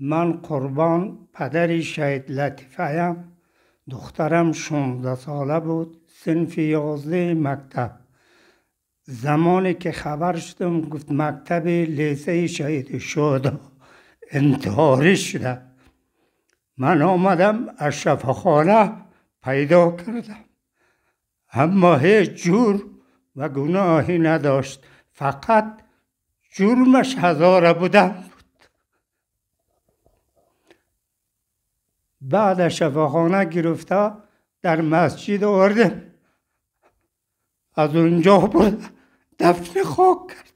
من قربان پدر شهید لطیفهام دخترم 16 ساله بود سنف 11 مکتب زمانی که خبر شدم گفت مکتب لیسه شهید شد انتحاری شده من آمدم از شفخانه پیدا کردم اما هیچ جور و گناهی نداشت فقط جرمش هزاره بودم بعد شفاخانه گرفته در مسجد آورده از اونجا بود دفن خاک کرد